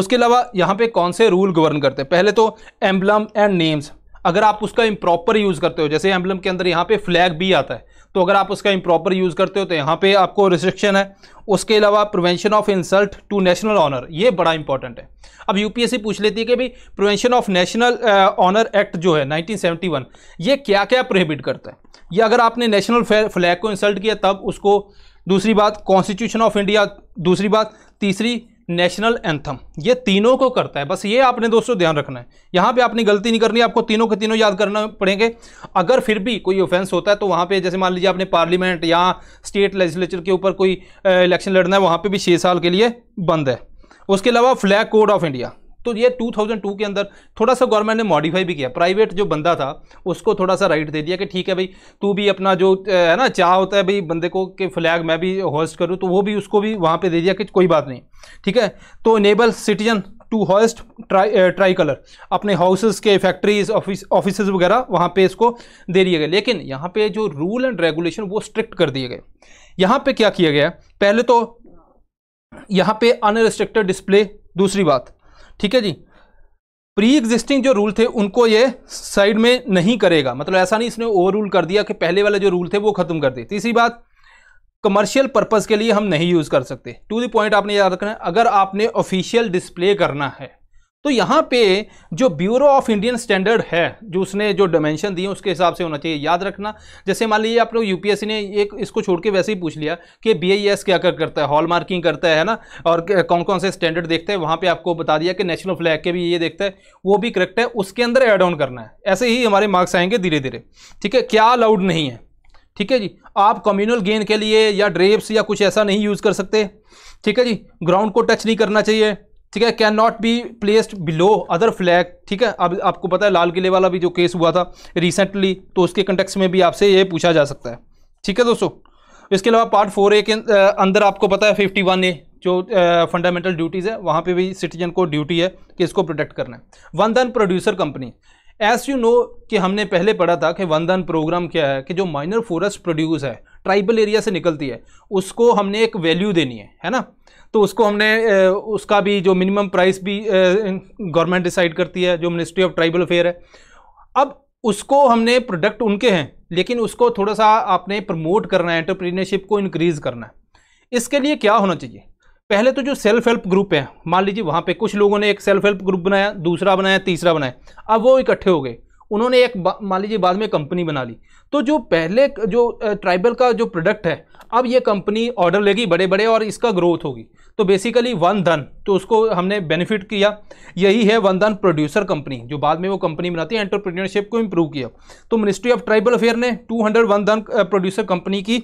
उसके अलावा यहाँ पे कौन से रूल गवर्न करते हैं पहले तो एम्बलम एंड नेम्स अगर आप उसका इम्प्रॉपर यूज़ करते हो जैसे एम्बलम के अंदर यहाँ पे फ्लैग भी आता है तो अगर आप उसका इम्प्रॉपर यूज़ करते हो तो यहाँ पे आपको रिस्ट्रिक्शन है उसके अलावा prevention of insult to national honour ये बड़ा इंपॉर्टेंट है अब यूपीएससी पूछ लेती है कि भाई prevention of national honour act जो है 1971 ये क्या क्या प्रोहिबिट करता है ये अगर आपने नेशनल फ्लैग को इंसल्ट किया तब उसको दूसरी बात कॉन्स्टिट्यूशन ऑफ इंडिया दूसरी बात तीसरी नेशनल एंथम ये तीनों को करता है बस ये आपने दोस्तों ध्यान रखना है यहाँ पे आपने गलती नहीं करनी आपको तीनों के तीनों याद करना पड़ेंगे अगर फिर भी कोई ऑफेंस होता है तो वहाँ पे जैसे मान लीजिए आपने पार्लियामेंट या स्टेट लेजिस्लेचर के ऊपर कोई इलेक्शन लड़ना है वहाँ पे भी छः साल के लिए बंद है उसके अलावा फ्लैग कोड ऑफ इंडिया तो ये 2002 के अंदर थोड़ा सा गवर्नमेंट ने मॉडिफाई भी किया प्राइवेट जो बंदा था उसको थोड़ा सा राइट दे दिया कि ठीक है भाई तू भी अपना जो है ना चाह होता है भाई बंदे को कि फ्लैग मैं भी होस्ट करूँ तो वो भी उसको भी वहाँ पर दे दिया कि कोई बात नहीं ठीक है तो enable citizen to hoist tri tricolour अपने हाउसेस के फैक्ट्रीज ऑफिस ऑफिस वगैरह वहाँ पे इसको दे दिए गए लेकिन यहाँ पे जो रूल एंड रेगुलेशन वो स्ट्रिक्ट कर दिए गए यहाँ पे क्या किया गया पहले तो यहाँ पे अनरिस्ट्रिक्टेड डिस्प्ले दूसरी बात ठीक है जी प्री एग्जिस्टिंग जो रूल थे उनको ये साइड में नहीं करेगा मतलब ऐसा नहीं इसने ओवर रूल कर दिया कि पहले वाले जो रूल थे वो ख़त्म कर दिए तीसरी बात कमर्शियल पर्पज़ के लिए हम नहीं यूज़ कर सकते टू द पॉइंट आपने याद रखना है अगर आपने ऑफिशियल डिस्प्ले करना है तो यहाँ पे जो ब्यूरो ऑफ इंडियन स्टैंडर्ड है जो उसने जो डायमेंशन दिए उसके हिसाब से होना चाहिए याद रखना जैसे मान लीजिए आप लोग यूपीएससी ने एक इसको छोड़ के वैसे ही पूछ लिया कि बीआईएस क्या कर करता है हॉल मार्किंग करता है ना और कौन कौन से स्टैंडर्ड देखते हैं वहाँ पर आपको बता दिया कि नेशनल फ्लैग के भी ये देखता है वो भी करेक्ट है उसके अंदर एड ऑन करना है ऐसे ही हमारे मार्क्स आएंगे धीरे धीरे ठीक है क्या अलाउड नहीं है ठीक है जी आप कम्युनल गेन के लिए या ड्रेप्स या कुछ ऐसा नहीं यूज़ कर सकते ठीक है जी ग्राउंड को टच नहीं करना चाहिए ठीक है can not be placed below other flag ठीक है अब आपको पता है लाल किले वाला भी जो केस हुआ था रिसेंटली तो उसके कंटेक्स में भी आपसे ये पूछा जा सकता है ठीक है दोस्तों इसके अलावा पार्ट फोर ए के अंदर आपको पता है फिफ्टी वन ए जो फंडामेंटल ड्यूटीज़ है वहाँ पे भी सिटीजन को ड्यूटी है कि इसको प्रोटेक्ट करना है Van Dhan producer companies you know कि हमने पहले पढ़ा था कि वंदन प्रोग्राम क्या है कि जो माइनर फॉरेस्ट प्रोड्यूस है ट्राइबल एरिया से निकलती है उसको हमने एक वैल्यू देनी है है ना तो उसको हमने उसका भी जो मिनिमम प्राइस भी गवर्नमेंट डिसाइड करती है जो मिनिस्ट्री ऑफ ट्राइबल अफेयर है अब उसको हमने प्रोडक्ट उनके हैं लेकिन उसको थोड़ा सा आपने प्रमोट करना है एंटरप्रीनरशिप को इनक्रीज़ करना है इसके लिए क्या होना चाहिए पहले तो जो सेल्फ हेल्प ग्रुप है मान लीजिए वहाँ पे कुछ लोगों ने एक सेल्फ हेल्प ग्रुप बनाया दूसरा बनाया तीसरा बनाया अब वो इकट्ठे हो गए उन्होंने एक मान लीजिए बाद में कंपनी बना ली तो जो पहले जो ट्राइबल का जो प्रोडक्ट है अब ये कंपनी ऑर्डर लेगी बड़े बड़े और इसका ग्रोथ होगी तो बेसिकली वन धन तो उसको हमने बेनिफिट किया यही है वन धन प्रोड्यूसर कंपनी जो बाद में वो कंपनी बनाती है एंटरप्रीनियरशिप को इम्प्रूव किया तो मिनिस्ट्री ऑफ ट्राइबल अफेयर ने two hundred Van Dhan producer company की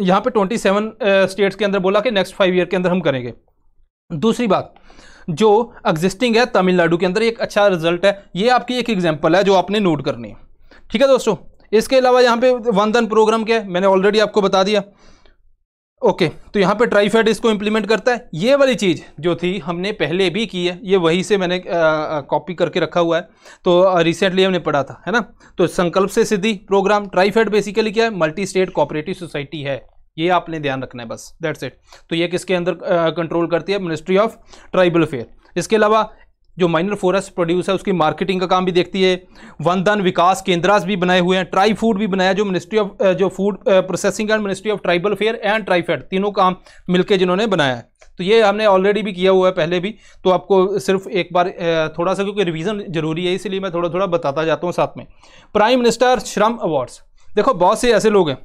यहाँ पे 27 स्टेट्स के अंदर बोला कि नेक्स्ट फाइव ईयर के अंदर हम करेंगे दूसरी बात जो एग्जिस्टिंग है तमिलनाडु के अंदर एक अच्छा रिजल्ट है ये आपकी एक एग्जाम्पल है जो आपने नोट करनी है ठीक है दोस्तों इसके अलावा यहाँ पे वंदन प्रोग्राम क्या है मैंने ऑलरेडी आपको बता दिया ओके okay, तो यहाँ पे ट्राईफेड इसको इम्प्लीमेंट करता है ये वाली चीज़ जो थी हमने पहले भी की है ये वही से मैंने कॉपी करके रखा हुआ है तो रिसेंटली हमने पढ़ा था है ना तो संकल्प से सिद्धि प्रोग्राम ट्राईफेड बेसिकली क्या है मल्टी स्टेट कॉपरेटिव सोसाइटी है ये आपने ध्यान रखना है बस दैट्स इट तो ये किसके अंदर कंट्रोल करती है मिनिस्ट्री ऑफ ट्राइबल अफेयर इसके अलावा जो माइनर फॉरेस्ट प्रोड्यूस है उसकी मार्केटिंग का काम भी देखती है वन धन विकास केंद्रास भी बनाए हुए हैं ट्राई फूड भी बनाया जो मिनिस्ट्री ऑफ जो food processing and ministry of tribal affair and फेड तीनों काम मिलकर जिन्होंने बनाया है तो ये हमने ऑलरेडी भी किया हुआ है पहले भी तो आपको सिर्फ एक बार थोड़ा सा क्योंकि रिविज़न जरूरी है इसीलिए मैं थोड़ा थोड़ा बताता जाता हूँ साथ में प्राइम मिनिस्टर श्रम अवार्ड्स देखो बहुत से ऐसे लोग हैं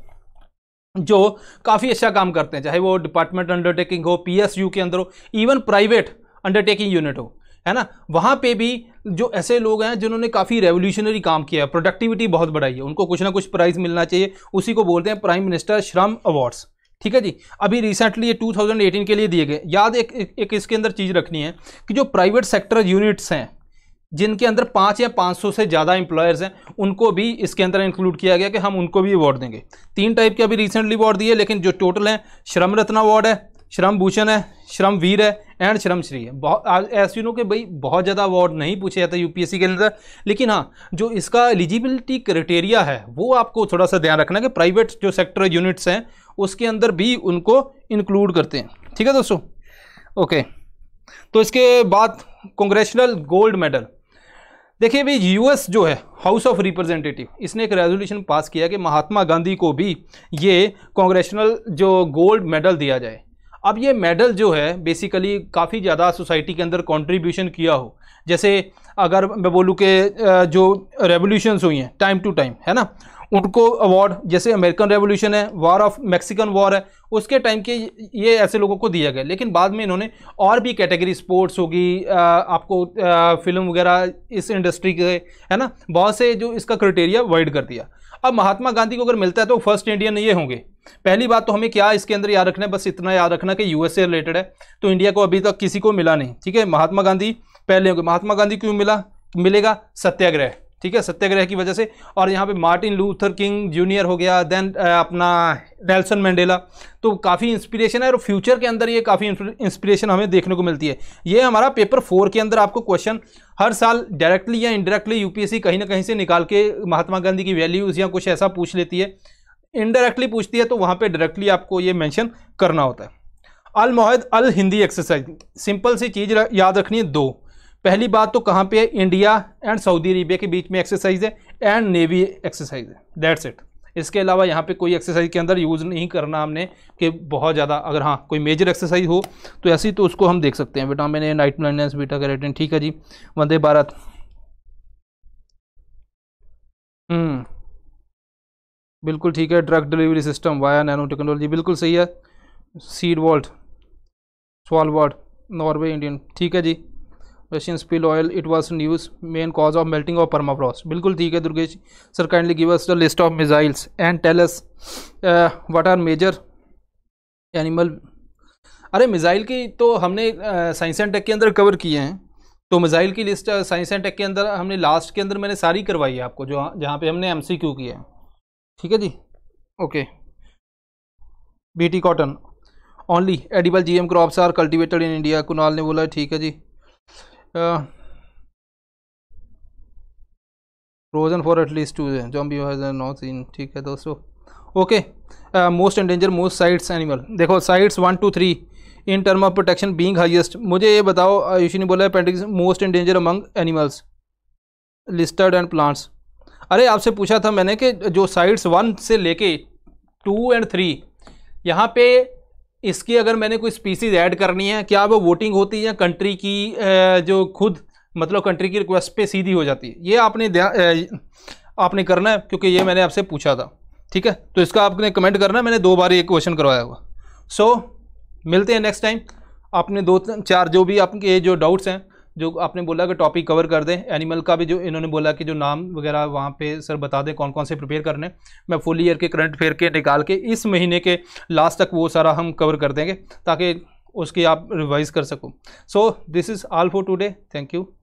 जो काफ़ी अच्छा काम करते हैं चाहे वो डिपार्टमेंट अंडरटेकिंग हो पीएसयू के अंदर हो इवन प्राइवेट अंडरटेकिंग यूनिट हो है ना वहाँ पे भी जो ऐसे लोग हैं जिन्होंने काफ़ी रेवोल्यूशनरी काम किया है प्रोडक्टिविटी बहुत बढ़ाई है उनको कुछ ना कुछ प्राइज़ मिलना चाहिए उसी को बोलते हैं प्राइम मिनिस्टर श्रम अवार्ड्स ठीक है जी अभी रिसेंटली ये 2018 के लिए दिए गए याद एक, एक, इसके अंदर चीज़ रखनी है कि जो प्राइवेट सेक्टर यूनिट्स हैं जिनके अंदर पाँच या पाँच सौ से ज़्यादा एम्प्लॉयर्स हैं उनको भी इसके अंदर इंक्लूड किया गया कि हम उनको भी अवार्ड देंगे तीन टाइप के अभी रिसेंटली अवार्ड दिए लेकिन जो टोटल हैं श्रम रत्न अवार्ड है श्रम भूषण है श्रम वीर है एंड श्रम श्री है बहुत ऐसे नो कि भाई बहुत ज़्यादा अवार्ड नहीं पूछे जाते यूपीएससी के अंदर लेकिन हाँ जो इसका एलिजिबिलिटी क्राइटेरिया है वो आपको थोड़ा सा ध्यान रखना कि प्राइवेट जो सेक्टर यूनिट्स हैं उसके अंदर भी उनको इंक्लूड करते हैं ठीक है दोस्तों ओके तो इसके बाद कॉन्ग्रेशनल गोल्ड मेडल देखिए भाई यूएस जो है हाउस ऑफ रिप्रेजेंटेटिव इसने एक रेजोल्यूशन पास किया कि महात्मा गांधी को भी ये कांग्रेशनल जो गोल्ड मेडल दिया जाए अब ये मेडल जो है बेसिकली काफ़ी ज़्यादा सोसाइटी के अंदर कंट्रीब्यूशन किया हो जैसे अगर मैं बोलूँ कि जो रेवोल्यूशंस हुई हैं टाइम टू टाइम है ना उनको अवार्ड जैसे अमेरिकन रेवोल्यूशन है वार ऑफ मैक्सिकन वॉर है उसके टाइम के ये ऐसे लोगों को दिया गया लेकिन बाद में इन्होंने और भी कैटेगरी स्पोर्ट्स होगी आपको आ, फिल्म वगैरह इस इंडस्ट्री के है ना बहुत से जो इसका क्राइटेरिया वाइड कर दिया अब महात्मा गांधी को अगर मिलता है तो फर्स्ट इंडियन ये होंगे पहली बात तो हमें क्या इसके अंदर याद रखना है बस इतना याद रखना कि यूएसए रिलेटेड है तो इंडिया को अभी तक किसी को मिला नहीं ठीक है महात्मा गांधी पहले होंगे महात्मा गांधी क्यों मिला मिलेगा सत्याग्रह ठीक है सत्याग्रह की वजह से और यहाँ पे मार्टिन लूथर किंग जूनियर हो गया देन अपना नेल्सन मैंडेला तो काफ़ी इंस्पिरेशन है और फ्यूचर के अंदर ये काफ़ी इंस्पिरेशन हमें देखने को मिलती है ये हमारा पेपर फोर के अंदर आपको क्वेश्चन हर साल डायरेक्टली या इनडायरेक्टली यूपीएससी कहीं ना कहीं से निकाल के महात्मा गांधी की वैल्यूज़ या कुछ ऐसा पूछ लेती है इनडायरेक्टली पूछती है तो वहाँ पर डायरेक्टली आपको ये मैंशन करना होता है Al Al Hindi exercise simple सी चीज़ याद रखनी है दो पहली बात तो कहाँ पे इंडिया एंड सऊदी अरेबिया के बीच में एक्सरसाइज है एंड नेवी एक्सरसाइज है दैट्स इट इसके अलावा यहाँ पे कोई एक्सरसाइज के अंदर यूज़ नहीं करना हमने कि बहुत ज़्यादा अगर हाँ कोई मेजर एक्सरसाइज हो तो ऐसी तो उसको हम देख सकते हैं vitamin A night blindness beta carotene ठीक है जी वंदे भारत हम्म। बिल्कुल ठीक है drug delivery system via nanotechnology बिल्कुल सही है सीड वॉल्ट स्वाल वॉल्ट नॉर्वे इंडियन ठीक है जी Russian spill oil it was news main cause of melting of permafrost बिल्कुल ठीक है Durgesh sir kindly give us the list of missiles and tells what are major animal अरे missile की तो हमने साइंस एंड टेक के अंदर कवर किए हैं तो मिज़ाइल की लिस्ट साइंस एंड टेक के अंदर हमने लास्ट के अंदर मैंने सारी करवाई है आपको जो जहाँ पे हमने एमसीक्यू किया है ठीक है जी okay BT cotton only edible GM crops are cultivated in India Kunal ने बोला ठीक है जी फ्रोजन फॉर एटलीस्ट टू भी नॉट सीन ठीक है दोस्तों okay most endanger most CITES animal देखो CITES one two three in term of protection being highest मुझे ये बताओ आयुषी ने बोला है most endanger among animals listed and plants अरे आपसे पूछा था मैंने कि जो साइट्स वन से लेके टू एंड थ्री यहाँ पे इसकी अगर मैंने कोई स्पीसीज ऐड करनी है क्या वो वोटिंग होती है या कंट्री की जो खुद मतलब कंट्री की रिक्वेस्ट पे सीधी हो जाती है ये आपने आपने करना है क्योंकि ये मैंने आपसे पूछा था ठीक है तो इसका आपने कमेंट करना है मैंने दो बार ये क्वेश्चन करवाया हुआ सो so, मिलते हैं नेक्स्ट टाइम आपने दो चार जो भी आपके जो डाउट्स हैं जो आपने बोला कि टॉपिक कवर कर दें एनिमल का भी जो इन्होंने बोला कि जो नाम वगैरह वहाँ पे सर बता दें कौन कौन से प्रिपेयर करने मैं फुल ईयर के करंट अफेयर के निकाल के इस महीने के लास्ट तक वो सारा हम कवर कर देंगे ताकि उसकी आप रिवाइज़ कर सको so this is all for today thank you